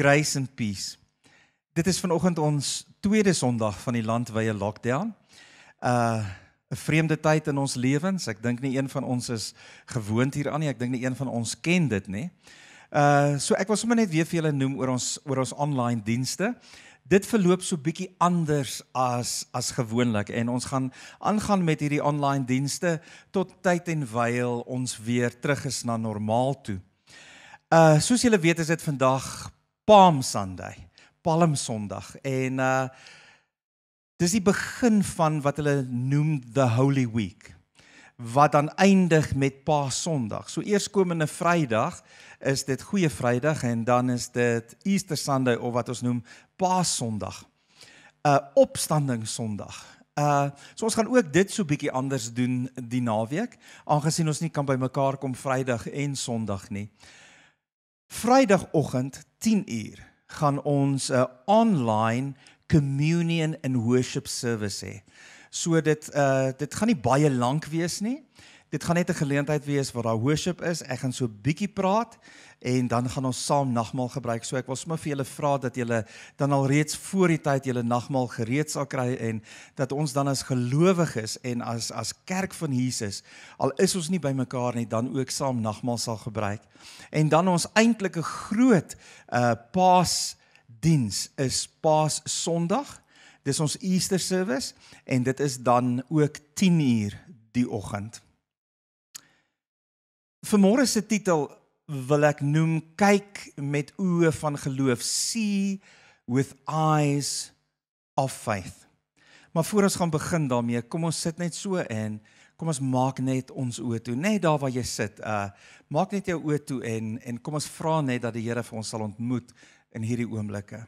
Grace and Peace. Dit is vanoggend ons tweede Sondag van die landwyse lockdown. Uh 'n vreemde tyd in ons lewens. Ek dink nie een van ons is gewoond hieraan nie. Ek dink nie een van ons ken dit nie. Uh so ek wil sommer net weer vir julle noem oor ons oor ons online dienste. Dit verloop so bietjie anders as as gewoonlik en ons gaan aangaan met hierdie online dienste tot tyd en wyl ons weer terug is na normaal toe. Uh soos julle weet is dit vandag Palm Sunday, Palm Sondag en uh dis die begin van wat hulle noem the Holy Week wat dan eindig met Paasondag. So eerskomende Vrydag is dit Goeie Vrydag en dan is dit Easter Sunday of wat ons noem Paasondag. 'n uh, Opstanding Sondag. Uh so ons gaan ook dit so bietjie anders doen die naweek aangesien ons nie kan by mekaar kom Vrydag en Sondag nie. Uh Vrydagoggend 10uur gaan ons 'n uh, eh, online communion and worship service hê. So dit uh dit gaan nie baie lank wees nie dit gaan net 'n geleentheid wees waar daar worship is. Ek gaan so bietjie praat en dan gaan ons saam nagmaal gebruik. So ek wil sommer vir julle vra dat julle dan al reeds voor die tyd julle nagmaal gereed sal kry en dat ons dan as gelowiges en as as kerk van Jesus al is ons nie bymekaar nie, dan ook saam nagmaal sal gebruik. En dan ons eintlike groot uh Paasdiens is Paas Sondag. Dis ons Easter service en dit is dan ook 10:00 die oggend. Vermôre se titel wil ek noem kyk met oë van geloof. See with eyes of faith. Maar voor ons gaan begin daarmee, kom ons sit net so in. Kom ons maak net ons oë toe, net daar waar jy sit. Uh maak net jou oë toe en en kom ons vra net dat die Here vir ons sal ontmoet in hierdie oomblikke.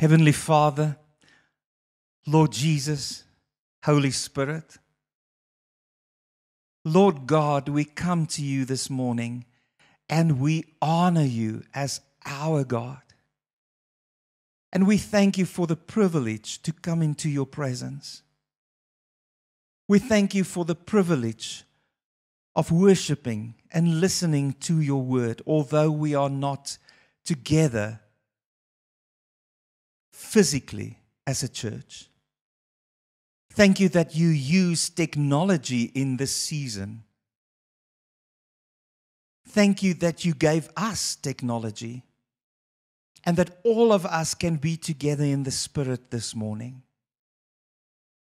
Heavenly Father, Lord Jesus, Holy Spirit. Lord God, we come to you this morning and we honor you as our God. And we thank you for the privilege to come into your presence. We thank you for the privilege of worshiping and listening to your word, although we are not together physically as a church. Thank you that you use technology in this season. Thank you that you gave us technology and that all of us can be together in the Spirit this morning.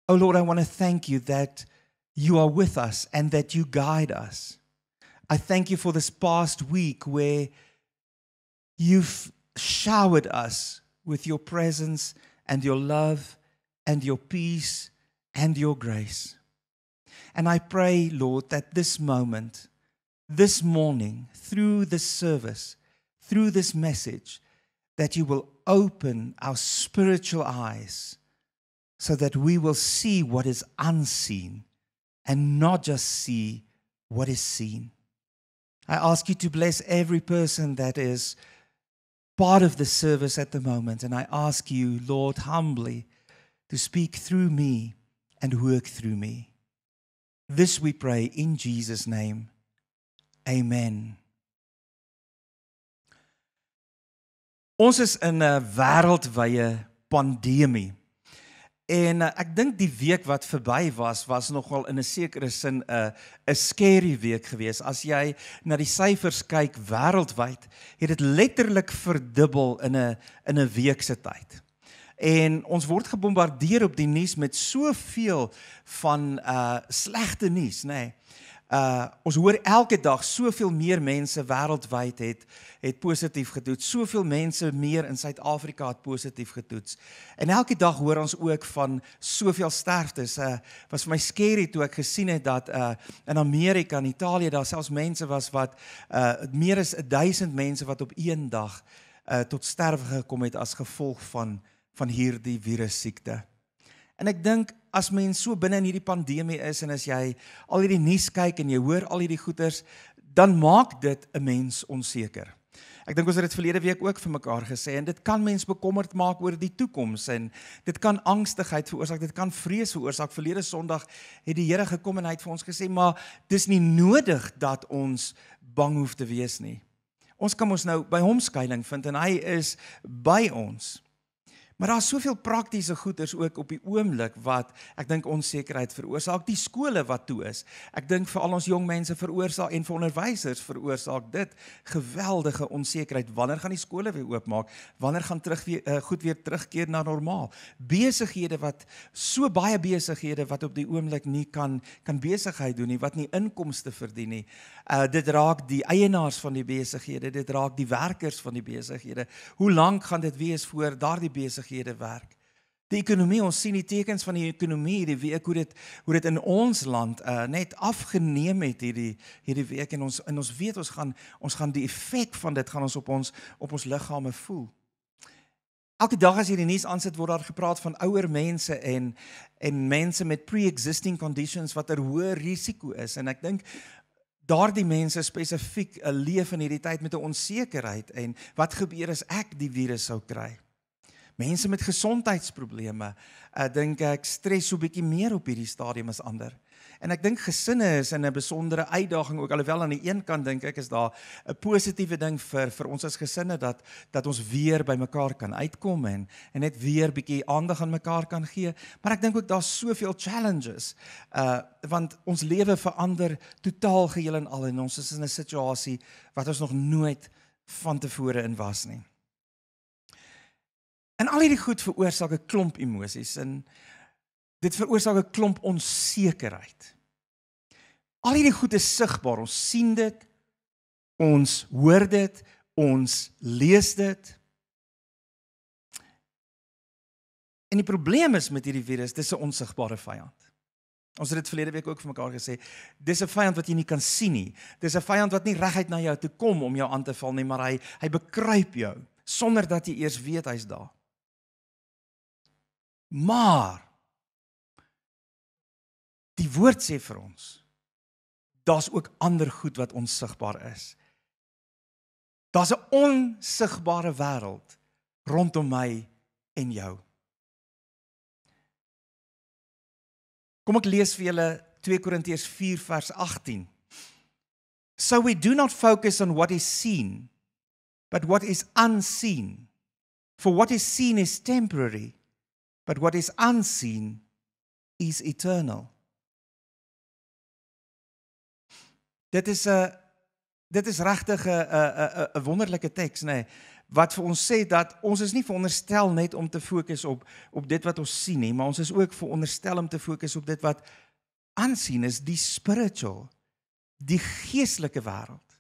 Oh Lord, I want to thank you that you are with us and that you guide us. I thank you for this past week where you've showered us with your presence and your love and your peace and your grace. And I pray, Lord, that this moment, this morning, through this service, through this message, that you will open our spiritual eyes so that we will see what is unseen and not just see what is seen. I ask you to bless every person that is part of the service at the moment. And I ask you, Lord, humbly, to speak through me and work through me. This we pray in Jesus' name. Amen. Ons is in 'n wêreldwye pandemie. En uh, ek dink die week wat verby was was nogal in 'n sekere sin 'n uh, 'n scary week geweest. As jy na die syfers kyk wêreldwyd, het dit letterlik verdubbel in 'n in 'n week se tyd. En ons word gebombardeer op die nuus met soveel van uh slegte nuus, nê. Nee uh ons hoor elke dag soveel meer mense wêreldwyd het het positief getoets. Soveel mense meer in Suid-Afrika het positief getoets. En elke dag hoor ons ook van soveel sterftes. Uh was vir my skerry toe ek gesien het dat uh in Amerika en Italië daar selfs mense was wat uh meer as 1000 mense wat op een dag uh tot sterwe gekom het as gevolg van van hierdie virus siekte. En ek dink as mens so binne in hierdie pandemie is en as jy al hierdie nuus kyk en jy hoor al hierdie goeters, dan maak dit 'n mens onseker. Ek dink ons het dit verlede week ook vir mekaar gesê en dit kan mense bekommerd maak oor die toekoms en dit kan angstigheid veroorsaak, dit kan vrees veroorsaak. Verlede Sondag het die Here gekom en hy het vir ons gesê, maar dis nie nodig dat ons bang hoef te wees nie. Ons kan ons nou by hom skuilings vind en hy is by ons. Maar daar's soveel praktiese goeders ook op die oomblik wat ek dink onsekerheid veroorsaak. Die skole wat toe is. Ek dink vir al ons jong mense veroorsaak en vir onderwysers veroorsaak dit geweldige onsekerheid. Wanneer gaan die skole weer oopmaak? Wanneer gaan terug weer uh, goed weer terugkeer na normaal? Besighede wat so baie besighede wat op die oomblik nie kan kan besigheid doen nie, wat nie inkomste verdien nie. Uh dit raak die eienaars van die besighede, dit raak die werkers van die besighede. Hoe lank gaan dit wees voor daardie besighede besighede werk. Die ekonomie, ons sien die tekens van die ekonomie hierdie week hoe dit hoe dit in ons land uh, net afgeneem het hierdie hierdie week en ons in ons weet ons gaan ons gaan die effek van dit gaan ons op ons op ons liggame voel. Elke dag as hierdie nuus aansit word daar gepraat van ouer mense en en mense met pre-existing conditions wat 'n hoë risiko is en ek dink daardie mense spesifiek eh, leef in hierdie tyd met 'n onsekerheid en wat gebeur as ek die virus sou kry? Mense met gesondheidsprobleme, ek dink ek stres so bietjie meer op hierdie stadium as ander. En ek dink gesinne is in 'n besondere uitdaging ook alhoewel aan die een kant dink ek is daar 'n positiewe ding vir vir ons as gesinne dat dat ons weer by mekaar kan uitkom en en net weer bietjie aandag aan mekaar kan gee, maar ek dink ook daar's soveel challenges. Uh want ons lewe verander totaal geheel en al en ons is in 'n situasie wat ons nog nooit van tevore in was nie. En al hierdie goed veroorsaak 'n klomp emosies en dit veroorsaak 'n klomp onsekerheid. Al hierdie goed is sigbaar. Ons sien dit. Ons hoor dit, ons lees dit. En die probleem is met hierdie virus, dis 'n onsigbare vyand. Ons het dit verlede week ook vir mekaar gesê. Dis 'n vyand wat jy nie kan sien nie. Dis 'n vyand wat nie reguit na jou toe kom om jou aan te val nie, maar hy hy bekruip jou sonder dat jy eers weet hy's daar. Maar die woord sê vir ons daar's ook ander goed wat onsigbaar is. Daar's 'n onsigbare wêreld rondom my en jou. Kom ek lees vir julle 2 Korintiërs 4 vers 18. So we do not focus on what is seen but what is unseen for what is seen is temporary but what is unseen is eternal. Dit is 'n dit is regtig 'n 'n 'n wonderlike teks nê nee, wat vir ons sê dat ons is nie veronderstel net om te fokus op op dit wat ons sien nie, maar ons is ook veronderstel om te fokus op dit wat aansien is, die spiritual, die geestelike wêreld.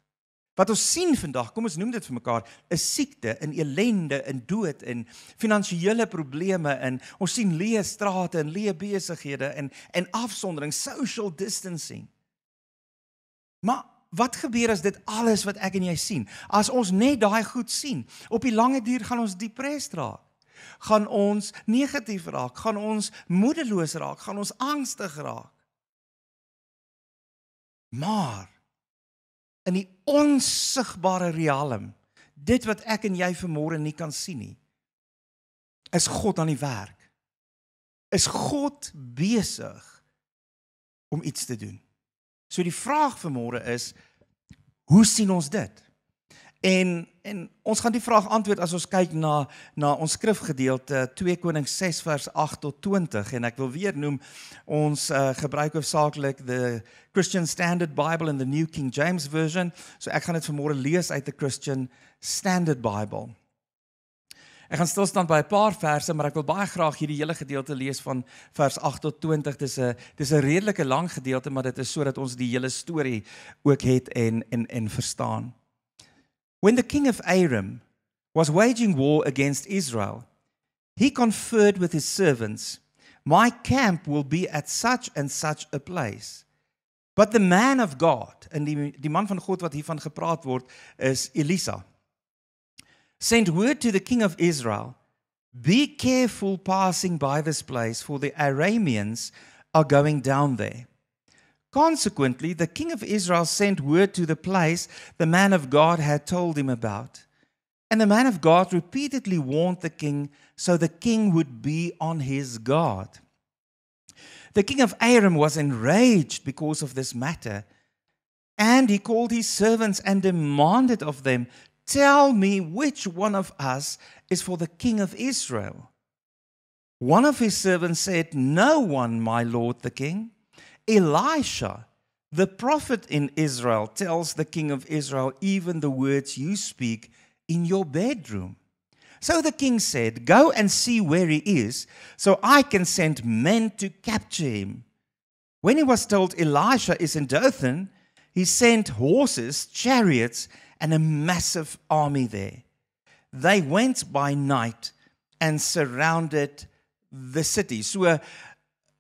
Wat ons sien vandag, kom ons noem dit vir mekaar, is siekte, in elende, in dood, in finansiële probleme en ons sien leë strate en leë besighede en en afsondering, social distancing. Maar wat gebeur as dit alles wat ek en jy sien, as ons net daai goed sien, op die lange duur gaan ons depress raak. Gaan ons negatief raak, gaan ons moedeloos raak, gaan ons angstig raak. Maar in die onsigbare riem. Dit wat ek en jy vermôre nie kan sien nie. Is God aan die werk? Is God besig om iets te doen? So die vraag vermôre is hoe sien ons dit? En en ons gaan die vraag antwoord as ons kyk na na ons skrifgedeelte 2 Konings 6 vers 8 tot 20 en ek wil weer noem ons uh, gebruik hoofsaaklik the Christian Standard Bible and the New King James Version so ek gaan dit vanmôre lees uit the Christian Standard Bible. Ek gaan stil staan by 'n paar verse maar ek wil baie graag hierdie hele gedeelte lees van vers 8 tot 20. Dis 'n dis 'n redelike lang gedeelte maar dit is sodat ons die hele storie ook het en en en verstaan. When the king of Aram was waging war against Israel, he conferred with his servants, My camp will be at such and such a place. But the man of God, and die die man van God wat hiervan gepraat word is Elisa. Sent word to the king of Israel, be careful passing by this place for the Arameans are going down there. Consequently, the king of Israel sent word to the place the man of God had told him about. And the man of God repeatedly warned the king so the king would be on his guard. The king of Aram was enraged because of this matter, and he called his servants and demanded of them, Tell me which one of us is for the king of Israel. One of his servants said, No one, my lord the king. Elisha, the prophet in Israel, tells the king of Israel, Even the words you speak in your bedroom. So the king said, Go and see where he is, so I can send men to capture him. When he was told Elisha is in Dothan, he sent horses, chariots, and a massive army there. They went by night and surrounded the city. So, uh,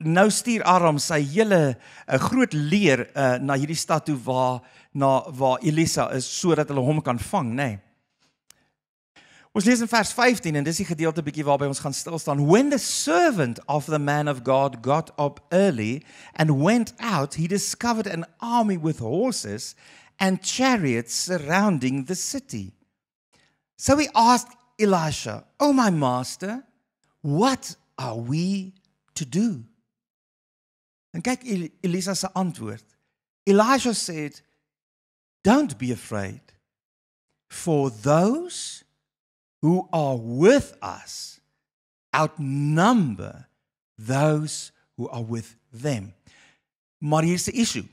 nou stuur Aram sy hele 'n uh, eh, groot leer uh, na hierdie stad toe waar na waar Elisa is sodat hulle hom kan vang, nê. Nee. Ons lees in vers 15 en dis die gedeelte bietjie waarby ons gaan stil staan. When the servant of the man of God got up early and went out, he discovered an army with horses and chariots surrounding the city. So he asked Elisha, "Oh my master, what are we to do?" En kyk Elisa se antwoord. Elisha said, "Don't be afraid. For those who are with us outnumber those who are with them." Maar hier's die issue.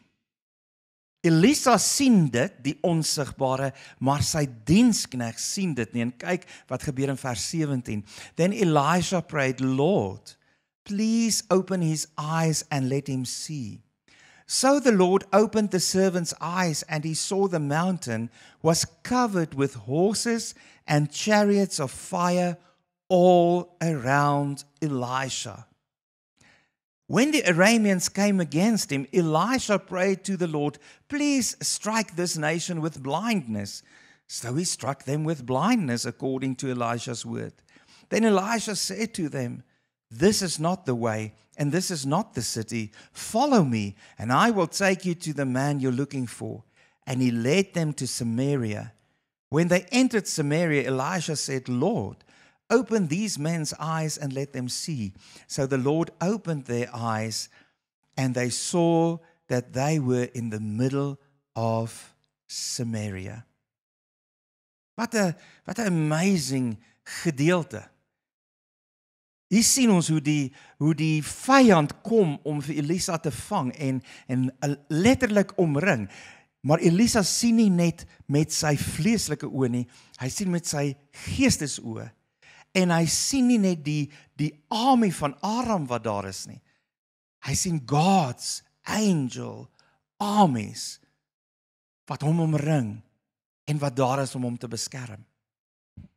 Elisa sien dit, die onsigbare, maar sy dienskneg sien dit nie. En kyk wat gebeur in vers 17. Then Elisha prayed, "Lord, Please open his eyes and let him see. So the Lord opened the servant's eyes, and he saw the mountain was covered with horses and chariots of fire all around Elisha. When the Arameans came against him, Elisha prayed to the Lord, Please strike this nation with blindness. So he struck them with blindness according to Elisha's word. Then Elisha said to them, this is not the way, and this is not the city. Follow me, and I will take you to the man you're looking for. And he led them to Samaria. When they entered Samaria, Elisha said, Lord, open these men's eyes and let them see. So the Lord opened their eyes, and they saw that they were in the middle of Samaria. What a what an amazing gedeelte. Hier sien ons hoe die hoe die vyand kom om vir Elisa te vang en en letterlik omring. Maar Elisa sien nie net met sy vleeslike oë nie, hy sien met sy geestesoë. En hy sien nie net die die army van Aram wat daar is nie. Hy sien God's angel armies wat hom omring en wat daar is om hom te beskerm.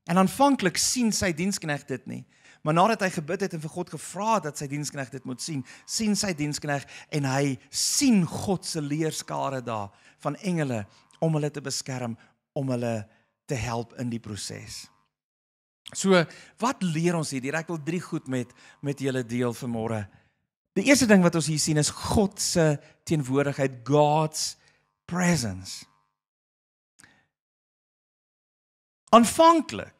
En aanvanklik sien sy dienskneg dit nie. Maar nadat hy gebid het en vir God gevra het dat sy dienskneg dit moet sien, sien sy dienskneg en hy sien God se leerskare daar van engele om hulle te beskerm, om hulle te help in die proses. So, wat leer ons hier? Ek wil drie goed met met julle deel vanmôre. Die eerste ding wat ons hier sien is God se teenwoordigheid, God's presence. Aanvanklik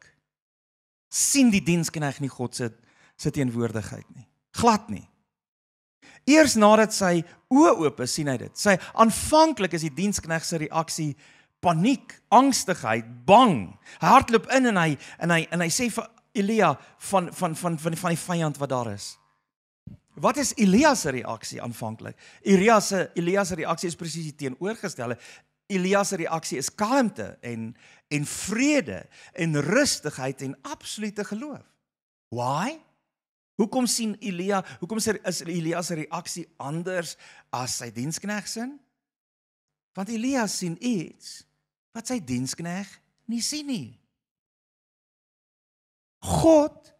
sien die dienskneg nie God se se teenwoordigheid nie. Glad nie. Eers nadat sy oë oop is, sien hy dit. Sy aanvanklik is die dienskneg se reaksie paniek, angstigheid, bang. Hy hardloop in en hy en hy en hy sê vir Elia van van van van van die vyand wat daar is. Wat is Elia se reaksie aanvanklik? Elia se Elia se reaksie is presies die teenoorgestelde. Elia se reaksie is kalmte en en vrede en rustigheid en absolute geloof. Why? Hoekom sien Elia, hoekom is Elia se reaksie anders as sy dienskneg se? Want Elia sien iets wat sy dienskneg nie sien nie. God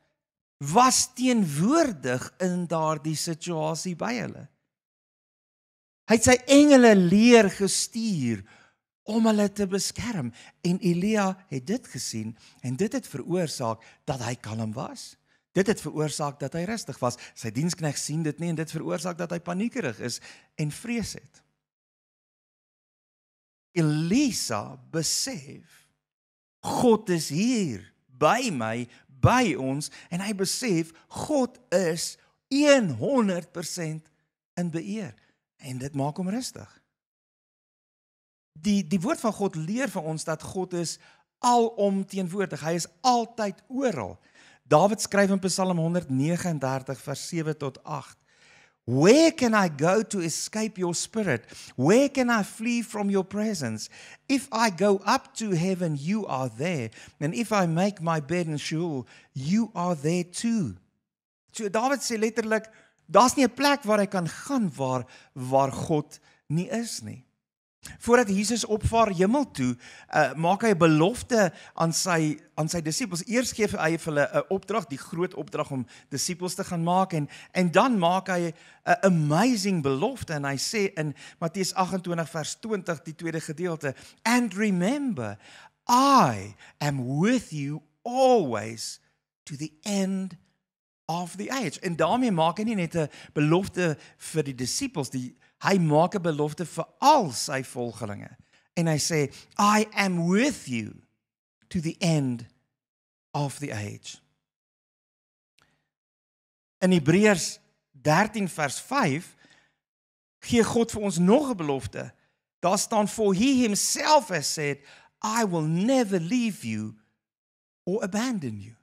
was teenwoordig in daardie situasie by hulle. Hy het sy engele leer gestuur om hulle te beskerm. En Elia het dit gesien en dit het veroorsaak dat hy kalm was. Dit het veroorsaak dat hy rustig was. Sy dienskneg sien dit nie en dit veroorsaak dat hy paniekerig is en vrees het. Elisa besef God is hier by my, by ons en hy besef God is 100% in beheer en dit maak hom rustig die die woord van God leer vir ons dat God is alomteenwoordig. Hy is altyd oral. Dawid skryf in Psalm 139 vers 7 tot 8. Where can I go to escape your spirit? Where can I flee from your presence? If I go up to heaven, you are there. And if I make my bed in Sheol, you are there too. So Dawid sê letterlik, daar's nie 'n plek waar ek kan gaan waar waar God nie is nie. Voordat Jesus opvaar hemel toe, uh, maak hy 'n belofte aan sy aan sy disippels. Eers gee hy vir hulle 'n opdrag, die groot opdrag om disippels te gaan maak en en dan maak hy 'n amazing belofte en hy sê in Matteus 28 vers 20 die tweede gedeelte, "And remember, I am with you always to the end of the age." En daarmee maak hy nie net 'n belofte vir die disippels die hy maak 'n belofte vir al sy volgelinge en hy sê I am with you to the end of the age. In Hebreërs 13 vers 5 gee God vir ons nog 'n belofte. Daar staan for he himself has said I will never leave you or abandon you.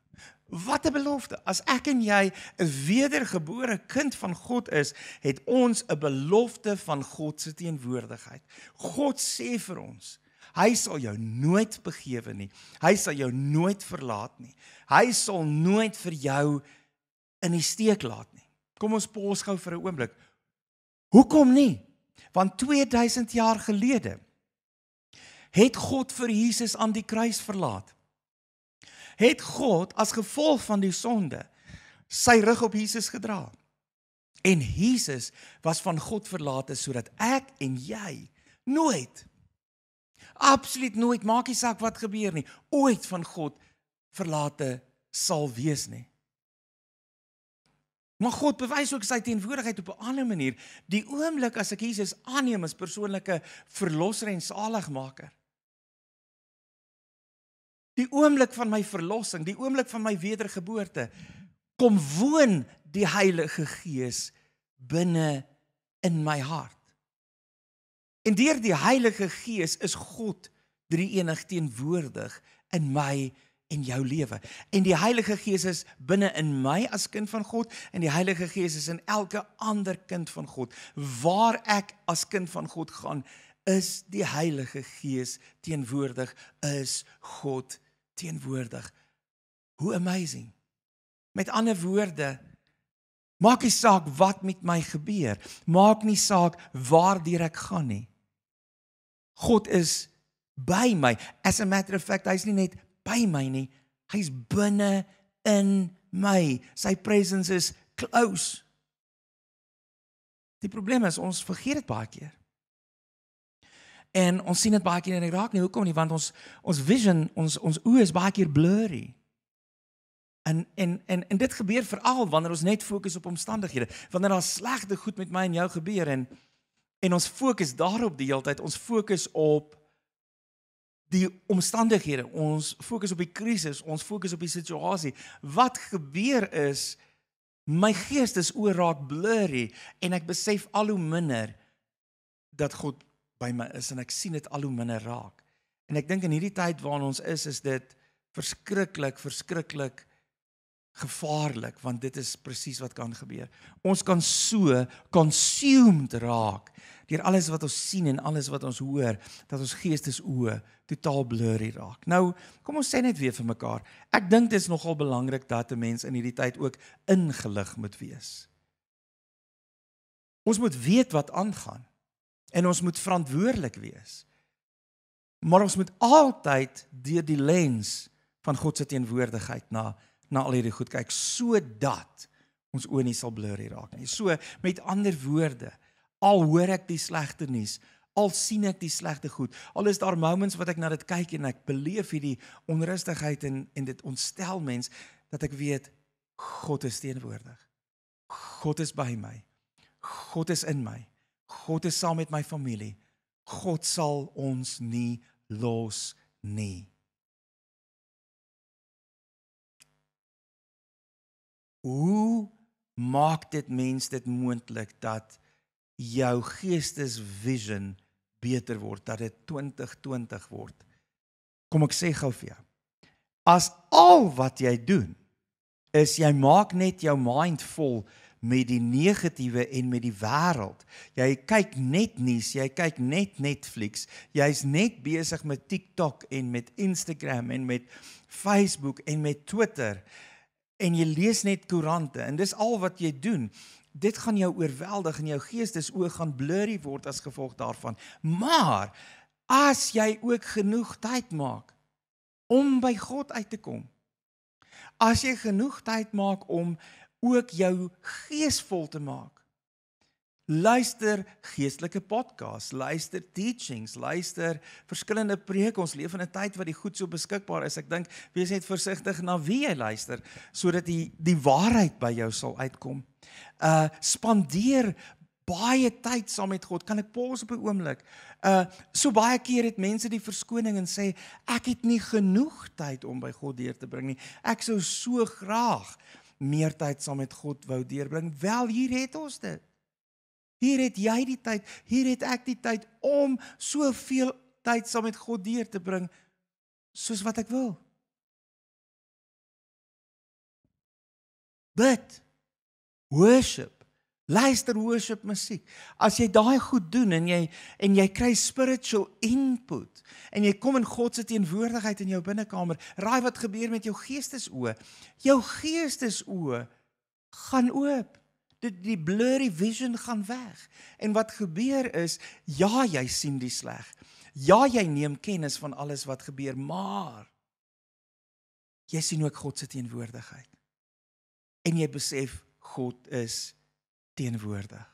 Wat 'n belofte. As ek en jy 'n wedergebore kind van God is, het ons 'n belofte van God se teenwoordigheid. God sê vir ons, hy sal jou nooit begewe nie. Hy sal jou nooit verlaat nie. Hy sal nooit vir jou in die steek laat nie. Kom ons pos gou vir 'n oomblik. Hoekom nie? Want 2000 jaar gelede het God vir Jesus aan die kruis verlaat het God as gevolg van die sonde sy rug op Jesus gedra. En Jesus was van God verlate sodat ek en jy nooit absoluut nooit maak nie saak wat gebeur nie, ooit van God verlate sal wees nie. Maar God bewys ook sy teenwoordigheid op 'n ander manier. Die oomblik as ek Jesus aanneem as persoonlike verlosser en saligmaker, die oomblik van my verlossing, die oomblik van my wedergeboorte, kom woon die Heilige Gees binne in my hart. En deur die Heilige Gees is God drie enig teenwoordig in my en jou lewe. En die Heilige Gees is binne in my as kind van God en die Heilige Gees is in elke ander kind van God. Waar ek as kind van God gaan, is die Heilige Gees teenwoordig, is God teenwoordig teenwoordig. Hoe amazing. Met ander woorde, maak nie saak wat met my gebeur, maak nie saak waar direk gaan nie. God is by my. As a matter of fact, hy's nie net by my nie, hy's binne in my. Sy presence is close. Die probleem is ons vergeet dit baie keer. En ons sien dit baie keer in Irak nie. Hoekom nie? Want ons ons vision, ons ons oë is baie keer blurry. En en en en dit gebeur veral wanneer ons net fokus op omstandighede. Wanneer daar slegte goed met my en jou gebeur en en ons fokus daarop die hele tyd. Ons fokus op die omstandighede. Ons fokus op die krisis, ons fokus op die situasie. Wat gebeur is my gees is oorraad blurry en ek besef al hoe minder dat God by my is en ek sien dit al hoe minder raak. En ek dink in hierdie tyd waarin ons is, is dit verskriklik, verskriklik gevaarlik want dit is presies wat kan gebeur. Ons kan so consumed raak deur alles wat ons sien en alles wat ons hoor dat ons geestesoë totaal blurry raak. Nou, kom ons sê net weer vir mekaar. Ek dink dit is nogal belangrik dat 'n mens in hierdie tyd ook ingelig moet wees. Ons moet weet wat aangaan en ons moet verantwoordelik wees. Maar ons moet altyd deur die lens van God se teenwoordigheid na na al hierdie goed kyk sodat ons oë nie sal blurry raak nie. So met ander woorde, al hoor ek die slegte nuus, al sien ek die slegte goed, al is daar moments wat ek na dit kyk en ek beleef hierdie onrustigheid en en dit ontstel mens dat ek weet God is teenwoordig. God is by my. God is in my. God is saam met my familie. God sal ons nie los nie. Hoe maak dit mens dit moontlik dat jou geestes vision beter word dat dit 2020 word? Kom ek sê gou vir jou. As al wat jy doen is jy maak net jou mind vol met die negatiewe en met die wêreld. Jy kyk net nuus, jy kyk net Netflix, jy's net besig met TikTok en met Instagram en met Facebook en met Twitter en jy lees net koerante en dis al wat jy doen. Dit gaan jou oorweldig en jou geestesoog gaan blurry word as gevolg daarvan. Maar as jy ook genoeg tyd maak om by God uit te kom. As jy genoeg tyd maak om ook jou geesvol te maak. Luister geestelike podcasts, luister teachings, luister verskillende preek. Ons leef in 'n tyd wat die goed so beskikbaar is. Ek dink wees net versigtig na wie jy luister sodat die die waarheid by jou sal uitkom. Uh spandeer baie tyd saam met God. Kan ek Paulus op 'n oomblik? Uh so baie keer het mense die verskoning en sê ek het nie genoeg tyd om by God deur te bring nie. Ek sou so graag meer tyd saam met God wou deurbring. Wel hier het ons dit. Hier het jy die tyd, hier het ek die tyd om soveel tyd saam met God deur te bring soos wat ek wil. Bid. Worship. Luister worship musiek. As jy daai goed doen en jy en jy kry spiritual input en jy kom in God se teenwoordigheid in jou binnekamer, raai wat gebeur met jou geestesoë? Jou geestesoë gaan oop. Dit die blurry vision gaan weg. En wat gebeur is, ja, jy sien die sleg. Ja, jy neem kennis van alles wat gebeur, maar jy sien ook God se teenwoordigheid. En jy besef God is teenwoordig.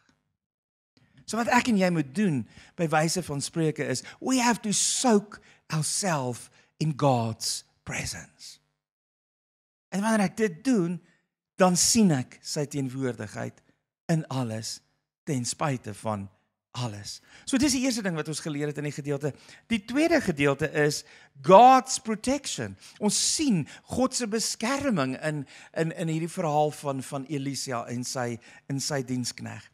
So wat ek en jy moet doen by wyse van Spreuke is we have to soak ourselves in God's presence. En wanneer ek dit doen, dan sien ek sy teenwoordigheid in alles ten spyte van alles. So dis die eerste ding wat ons geleer het in die gedeelte. Die tweede gedeelte is God's protection. Ons sien God se beskerming in in in hierdie verhaal van van Elisa en sy in sy dienskneg.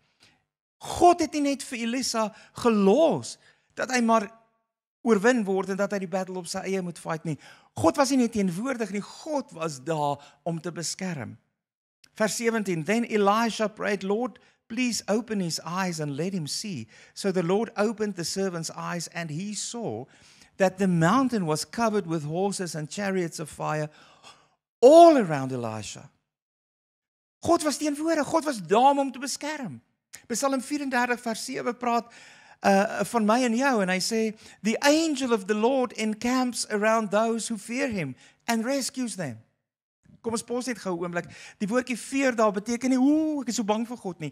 God het nie net vir Elisa gelos dat hy maar oorwin word en dat hy die battle op sy eie moet fight nie. God was nie net teenwoordig nie, God was daar om te beskerm. Vers 17 Then Elisha prayed, Lord, Please open his eyes and let him see. So the Lord opened the servant's eyes, and he saw that the mountain was covered with horses and chariots of fire all around Elisha. God was teenwoordig, God was daar om te beskerm. Psalm 34 vers 7 praat uh, van my en jou and I say, the angel of the Lord encamps around those who fear him and rescues them. Kom ons pos net gou 'n oomblik. Die woordjie fear daar beteken nie ooh, ek is so bang vir God nie.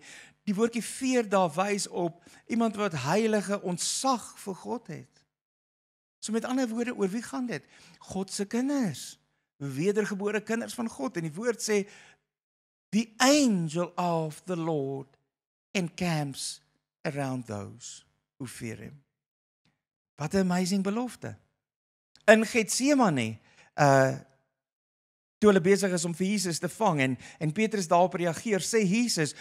Die woordjie fear daar wys op iemand wat heilige ontsag vir God het. So met ander woorde, oor wie gaan dit? God se kinders. Wedergebore kinders van God en die woord sê the angel of the Lord encamps around those who fear him. Wat 'n amazing belofte. In Getsemane, uh toe hulle besig is om vir Jesus te vang en en Petrus daarop reageer sê Jesus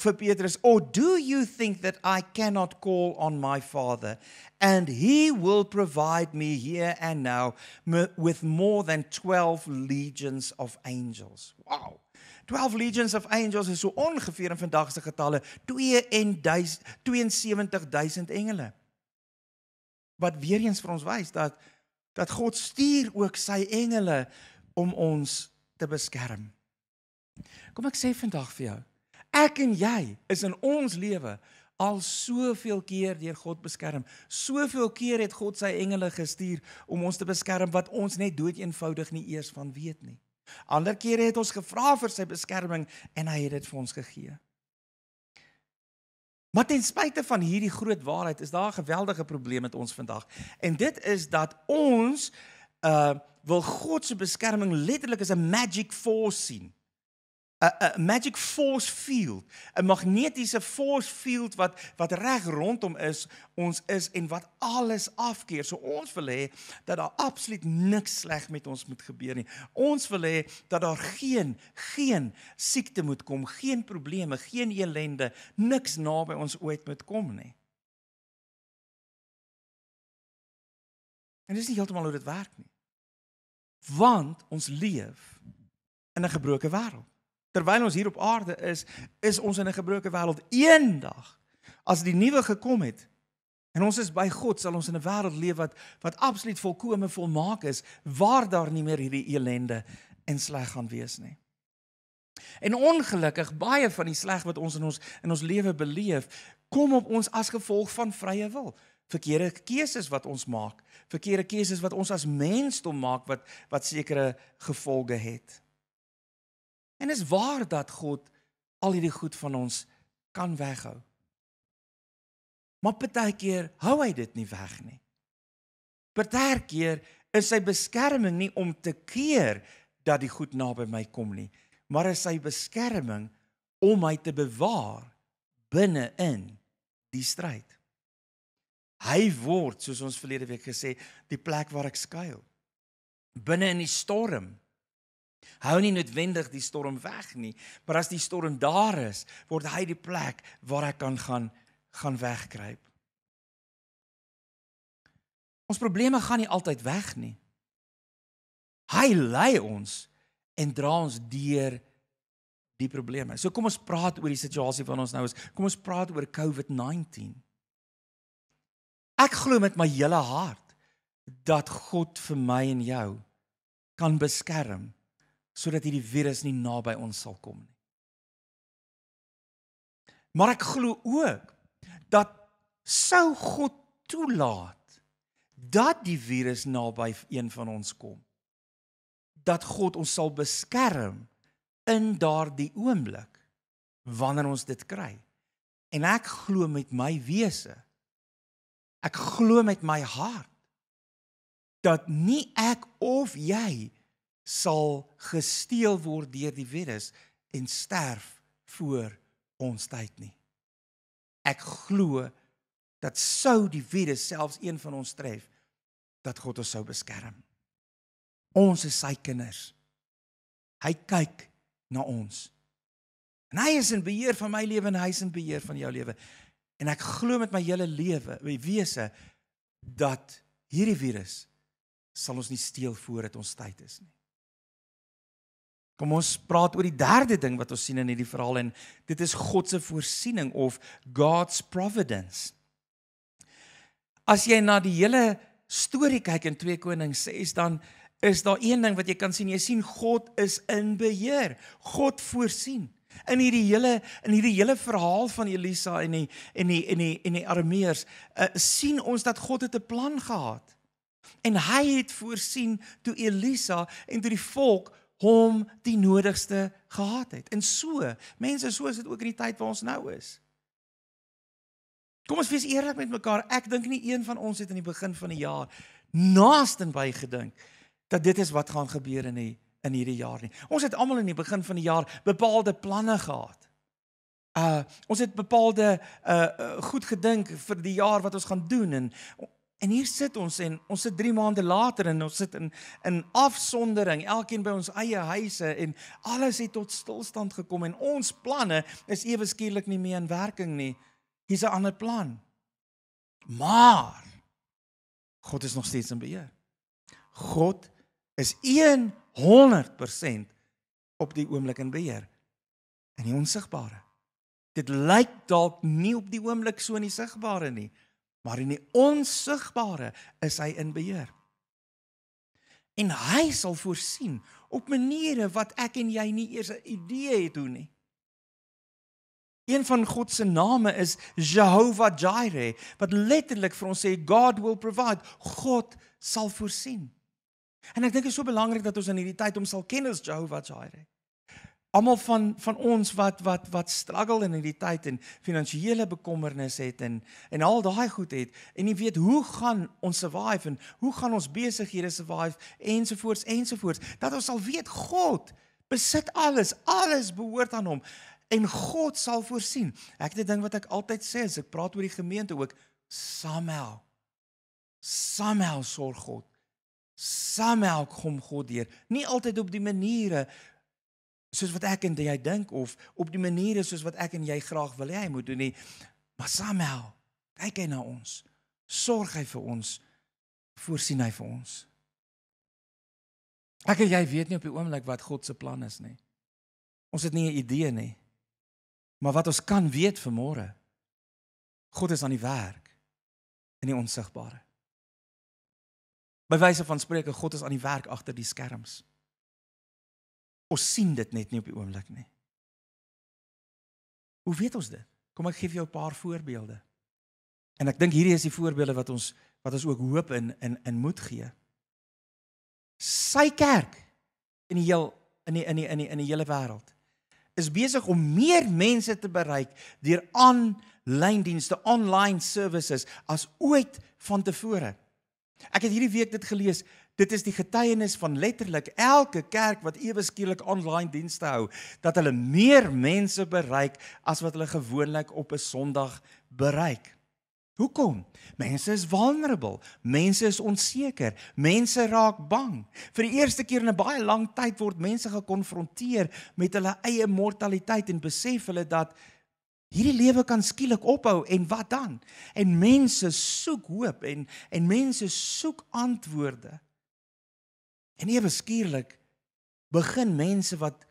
vir Petrus or oh, do you think that I cannot call on my father and he will provide me here and now with more than 12 legions of angels wow 12 legions of angels is so ongeveer in vandag se getalle 272000 engele wat weer eens vir ons wys dat dat God stuur ook sy engele om ons te beskerm. Kom ek sê vandag vir jou, ek en jy is in ons lewe al soveel keer deur God beskerm. Soveel keer het God sy engele gestuur om ons te beskerm wat ons net dood eenvoudig nie eers van weet nie. Ander kere het ons gevra vir sy beskerming en hy het dit vir ons gegee. Maar ten spyte van hierdie groot waarheid is daar 'n geweldige probleem met ons vandag. En dit is dat ons uh wil God se beskerming letterlik as 'n magic force sien. 'n 'n magic force field, 'n magnetiese force field wat wat reg rondom is, ons is en wat alles afkeer. So ons wil hê dat daar absoluut niks sleg met ons moet gebeur nie. Ons wil hê dat daar geen geen siekte moet kom, geen probleme, geen ellende, niks naby ons ooit moet kom nie. En dis nie heeltemal hoe dit werk nie. Want ons leef in 'n gebroke wêreld. Terwyl ons hier op aarde is, is ons in 'n gebroke wêreld. Eendag as die nuwe gekom het en ons is by God, sal ons in 'n wêreld leef wat wat absoluut volkome volmaak is, waar daar nie meer hierdie elende en sleg gaan wees nie. En ongelukkig baie van die sleg wat ons in ons in ons lewe beleef, kom op ons as gevolg van vrye wil verkeerde keuses wat ons maak, verkeerde keuses wat ons as mens dom maak wat wat sekere gevolge het. En is waar dat God al hierdie goed van ons kan weghou. Maar partykeer hou hy dit nie weg nie. Partykeer is sy beskerming nie om te keer dat die goed naby my kom nie, maar is sy beskerming om my te bewaar binne-in die stryd. Hy word, soos ons verlede week gesê, die plek waar ek skuil. Binne in die storm hou nie noodwendig die storm weg nie, maar as die storm daar is, word hy die plek waar ek kan gaan gaan wegkruip. Ons probleme gaan nie altyd weg nie. Hy lei ons en dra ons deur die probleme. So kom ons praat oor die situasie waarin ons nou is. Kom ons praat oor COVID-19. Ek glo met my hele hart dat God vir my en jou kan beskerm sodat hierdie virus nie naby ons sal kom nie. Maar ek glo ook dat sou God toelaat dat die virus naby een van ons kom dat God ons sal beskerm in daardie oomblik wanneer ons dit kry. En ek glo met my wese Ek glo met my hart dat nie ek of jy sal gesteel word deur die virus en sterf voor ons tyd nie. Ek glo dat sou die virus selfs een van ons tref, dat God ons sou beskerm. Ons is sy kinders. Hy kyk na ons. En hy is in beheer van my lewe en hy is in beheer van jou lewe. En ek glo met my hele lewe, my wese dat hierdie virus sal ons nie steel voor dit ons tyd is nie. Kom ons praat oor die derde ding wat ons sien in hierdie verhaal en dit is God se voorsiening of God's providence. As jy na die hele storie kyk in 2 Konings 6 dan is daar een ding wat jy kan sien, jy sien God is in beheer. God voorsien in hierdie hele in hierdie hele verhaal van Elisa en die en die en die en die Arameërs uh, sien ons dat God het 'n plan gehad. En hy het voorsien toe Elisa en toe die volk hom die nodigste gehad het. En so, mense, so is dit ook in die tyd waar ons nou is. Kom ons wees eerlik met mekaar. Ek dink nie een van ons het in die begin van die jaar naaste binne gedink dat dit is wat gaan gebeur in die in hierdie jaar nie. Ons het almal in die begin van die jaar bepaalde planne gehad. Uh ons het bepaalde uh, uh goed gedink vir die jaar wat ons gaan doen en en hier sit ons en ons sit 3 maande later en ons sit in in afsondering, elkeen by ons eie huise en alles het tot stilstand gekom en ons planne is ewe skielik nie meer in werking nie. Hier's 'n ander plan. Maar God is nog steeds in beheer. God is is 100% op die oomblik in beheer in die onsigbare. Dit lyk dalk nie op die oomblik so in die sigbare nie, maar in die onsigbare is hy in beheer. En hy sal voorsien op maniere wat ek en jy nie eers 'n idee het hoe nie. Een van God se name is Jehovah Jireh, wat letterlik vir ons sê God will provide, God sal voorsien. En ek dink dit is so belangrik dat ons in hierdie tyd hom sal ken as Jehovah Jireh. Almal van van ons wat wat wat struggle in hierdie tyd en finansiële bekommernis het en en al daai goed het en jy weet hoe gaan ons survive en hoe gaan ons besighede survive ensovoorts ensovoorts dat ons sal weet God besit alles alles behoort aan hom en God sal voorsien. Ek het 'n ding wat ek altyd sê as ek praat oor die gemeente ook Samuel Samuel sorg God Somehow kom God deur. Nie altyd op die maniere soos wat ek en jy dink of op die maniere soos wat ek en jy graag wil hê hy moet doen nie, maar somehow kyk hy na ons. Sorg hy vir ons. Voorsien hy vir ons. Ek en jy weet nie op die oomblik wat God se plan is nie. Ons het nie 'n idee nie. Maar wat ons kan weet vir môre, God is aan die werk in die onsigbare. By wyse van spreke God is aan die werk agter die skerms. Ons sien dit net nie op die oomblik nie. Hoe weet ons dit? Kom ek gee vir jou 'n paar voorbeelde. En ek dink hierdie is die voorbeelde wat ons wat ons ook hoop in in in moed gee. Sy kerk in die heel in die in die in die in die hele wêreld is besig om meer mense te bereik deur aanlyn dienste, online services as ooit vantevore. Ek het hierdie week dit gelees. Dit is die getuienis van letterlik elke kerk wat ewe skielik online dienste hou dat hulle meer mense bereik as wat hulle gewoonlik op 'n Sondag bereik. Hoekom? Mense is vulnerable. Mense is onseker. Mense raak bang. Vir die eerste keer in 'n baie lang tyd word mense gekonfronteer met hulle eie mortaliteit en besef hulle dat Hierdie lewe kan skielik ophou en wat dan? En mense soek hoop en en mense soek antwoorde. En ewe skielik begin mense wat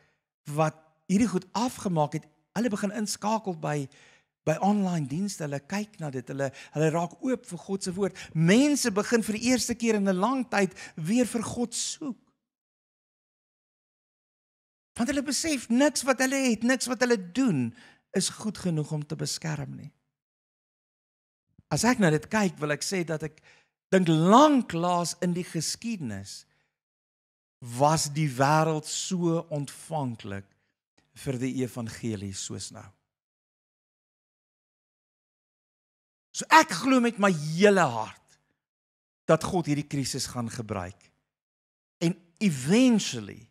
wat hierdie goed afgemaak het, hulle begin inskakel by by online dienste. Hulle kyk na dit. Hulle hulle raak oop vir God se woord. Mense begin vir die eerste keer in 'n lang tyd weer vir God soek want hulle besef niks wat hulle het, niks wat hulle doen is goed genoeg om te beskerm nie. As ek nou dit kyk, wil ek sê dat ek dink lank laas in die geskiedenis was die wêreld so ontvanklik vir die evangelie soos nou. So ek glo met my hele hart dat God hierdie krisis gaan gebruik en eventually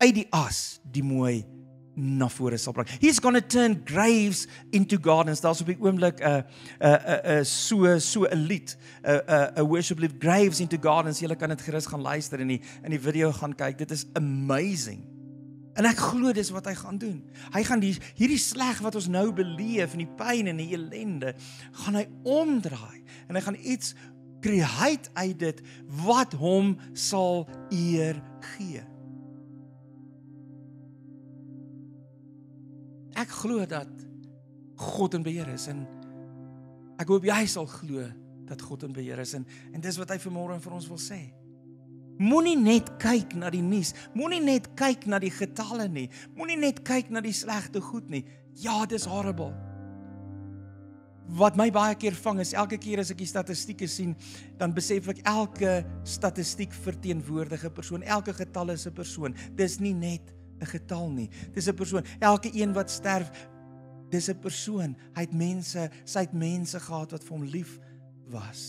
uit die as die mooi na vore sal bring. He's going to turn graves into gardens. Daar's op die oomblik 'n 'n 'n so so 'n lied, 'n 'n worship lied graves into gardens. Julle kan dit gerus gaan luister en die in die video gaan kyk. Dit is amazing. En ek glo dis wat hy gaan doen. Hy gaan die hierdie sleg wat ons nou beleef en die pyn en die ellende gaan hy omdraai en hy gaan iets create uit dit wat hom sal eer gee. ek glo dat God in beheer is en ek hoop jy sal glo dat God in beheer is en en dis wat hy vanmôre vir ons wil sê. Moenie net kyk na die nuus, moenie net kyk na die getalle nie, moenie net kyk na die slegte goed nie. Ja, dis horrible. Wat my baie keer vang is elke keer as ek die statistieke sien, dan besef ek elke statistiek verteenwoordig 'n persoon, elke getal is 'n persoon. Dis nie net 'n getal nie. Dis 'n persoon. Elke een wat sterf, dis 'n persoon. Hy het mense, sy het mense gehad wat vir hom lief was,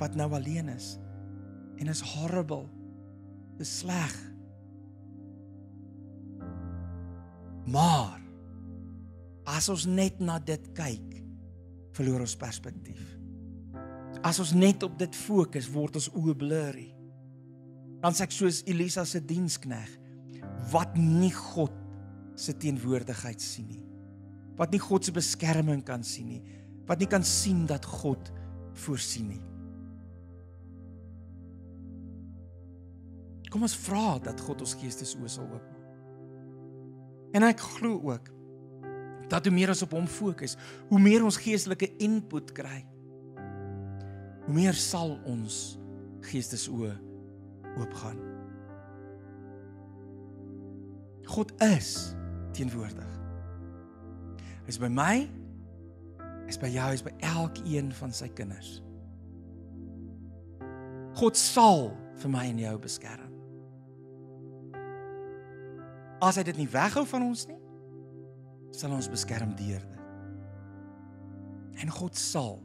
wat nou alleen is. En is horrible. Dis sleg. Maar as ons net na dit kyk, verloor ons perspektief. As ons net op dit fokus, word ons oë blurry. Dan sê ek soos Elisa se dienskneg, wat nie God se teenwoordigheid sien nie. Wat nie God se beskerming kan sien nie. Wat nie kan sien dat God voorsien nie. Kom ons vra dat God ons geestes oë sal oop. En ek glo ook dat hoe meer ons op hom fokus, hoe meer ons geestelike input kry, hoe meer sal ons geestes oë oopgaan. God is teenwoordig. Hy is by my. Hy is by jou, hy is by elkeen van sy kinders. God sal vir my en jou beskerm. As hy dit nie weghou van ons nie, sal ons beskerm deur dit. En God sal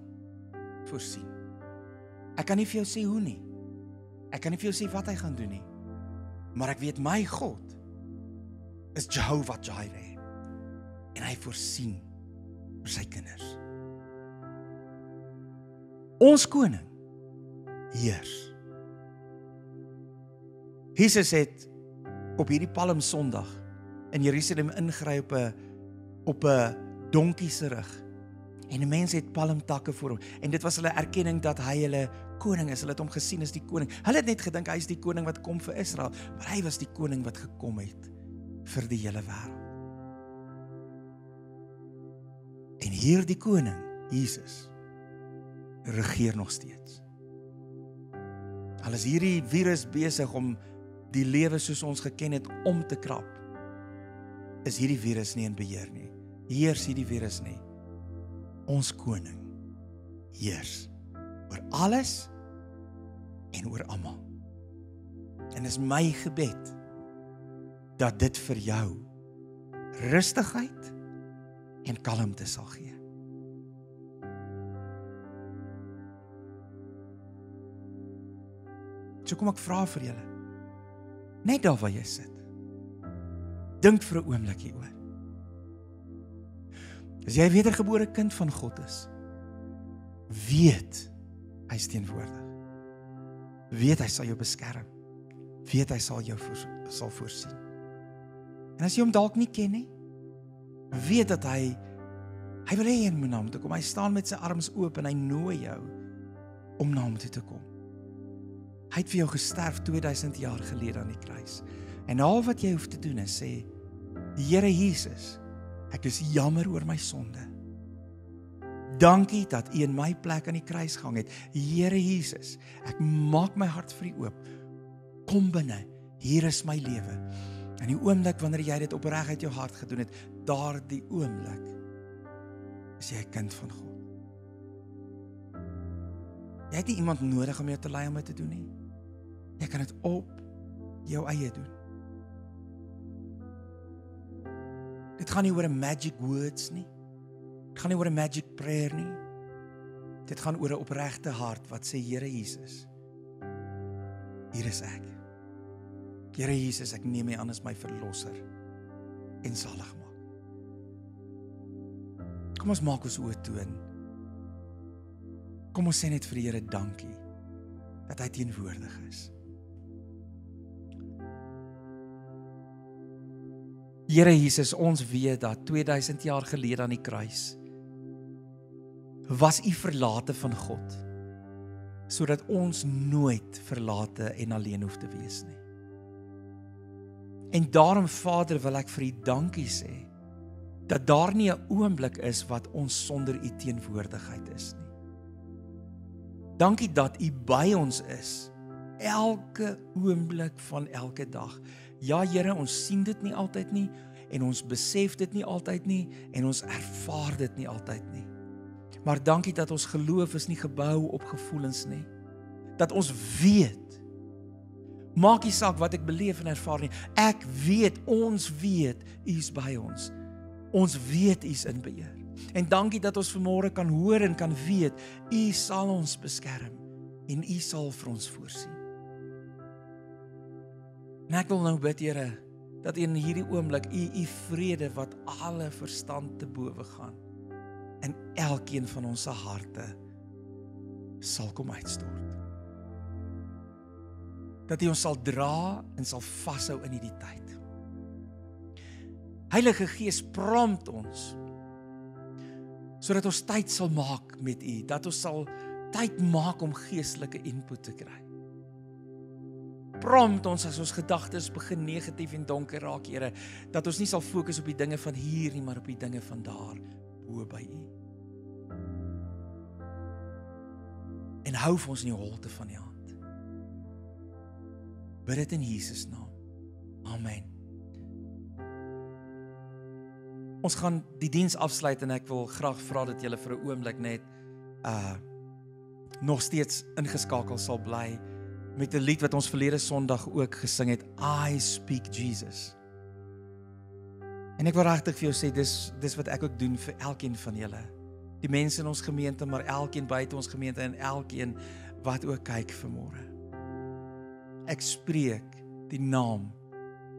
voorsien. Ek kan nie vir jou sê hoe nie. Ek kan nie vir jou sê wat hy gaan doen nie. Maar ek weet my God is Jehovah Jireh en hy voorsien vir sy kinders. Ons koning heers. Jesus het op hierdie Palm Sondag in Jerusalem ingry op 'n op 'n donkie se rug. En die mense het palmtakke voor hom en dit was hulle erkenning dat hy hulle koning is. Hulle het hom gesien as die koning. Hulle het net gedink hy is die koning wat kom vir Israel, maar hy was die koning wat gekom het vir die hele wêreld. En hierdie koning, Jesus, regeer nog steeds. Al is hierdie virus besig om die lewe soos ons geken het om te krap, is hierdie virus nie in beheer nie. Heers hierdie virus nie. Ons koning heers oor alles en oor almal. En is my gebed dat dit vir jou rustigheid en kalmte sal gee. So kom ek vra vir julle. Net daar waar jy sit. Dink vir 'n oomblik hieroor. As jy wedergebore kind van God is, weet hy is teenwoordig. Weet hy sal jou beskerm. Weet hy sal jou voorsien. sal voorsien. En as jy hom dalk nie ken nie, weet dat hy hy wil hê jy moet na hom toe kom. Hy staan met sy arms oop en hy nooi jou om na hom toe te kom. Hy het vir jou gesterf 2000 jaar gelede aan die kruis. En al wat jy hoef te doen is sê: Here Jesus, ek is jammer oor my sonde. Dankie dat U in my plek aan die kruis gehang het. Here Jesus, ek maak my hart vir U oop. Kom binne. Hier is my lewe. In die oomblik wanneer jy dit opreg uit jou hart gedoen het, daardie oomblik is jy 'n kind van God. Jy het nie iemand nodig om jou te lei om dit te doen nie. Jy kan dit op jou eie doen. Dit gaan nie oor 'n magic words nie. Dit gaan nie oor 'n magic prayer nie. Dit gaan oor 'n opregte hart wat sê Here Jesus. Hier is ek. Here Jesus, ek neem U aan as my verlosser en saligmaak. Kom ons maak ons oë toe. Kom ons sê net vir die Here dankie dat hy teenwoordig is. Here Jesus, ons weet dat 2000 jaar gelede aan die kruis was U verlate van God sodat ons nooit verlate en alleen hoef te wees nie. En daarom Vader wil ek vir U dankie sê dat daar nie 'n oomblik is wat ons sonder U teenwoordigheid is nie. Dankie dat U by ons is elke oomblik van elke dag. Ja Here, ons sien dit nie altyd nie en ons besef dit nie altyd nie en ons ervaar dit nie altyd nie. Maar dankie dat ons geloof is nie gebou op gevoelens nie. Dat ons weet Maak nie saak wat ek beleef en ervaar nie. Ek weet, ons weet U is by ons. Ons weet U is in beheer. En dankie dat ons vanmôre kan hoor en kan weet U sal ons beskerm en U sal vir ons voorsien. En ek wil nou bid, Here, dat in hierdie oomblik U U vrede wat alle verstand te bowe gaan in elkeen van ons harte sal kom uitstort dat U ons sal dra en sal vashou in hierdie tyd. Heilige Gees, prompt ons sodat ons tyd sal maak met U, dat ons sal tyd maak om geestelike input te kry. Prompt ons as ons gedagtes begin negatief en donker raak, Here, dat ons nie sal fokus op die dinge van hier nie, maar op die dinge van daar bo by U. En hou vir ons in die holte van U bid dit in Jesus naam. Amen. Ons gaan die diens afsluit en ek wil graag vra dat julle vir 'n oomblik net uh nog steeds ingeskakel sal bly met 'n lied wat ons verlede Sondag ook gesing het, I speak Jesus. En ek wil regtig vir jou sê dis dis wat ek ook doen vir elkeen van julle. Die mense in ons gemeente, maar elkeen buite ons gemeente en elkeen wat ook kyk vanmôre. Ek spreek die naam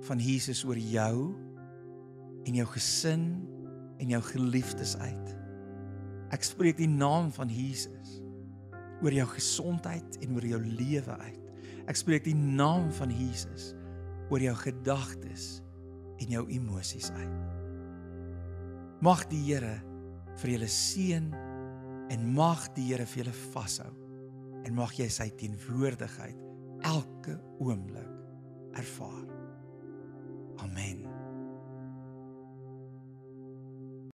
van Jesus oor jou en jou gesin en jou geliefdes uit. Ek spreek die naam van Jesus oor jou gesondheid en oor jou lewe uit. Ek spreek die naam van Jesus oor jou gedagtes en jou emosies uit. Mag die Here vir julle seën en mag die Here vir julle vashou en mag jy sy teenwoordigheid elke oomblik ervaar. Amen.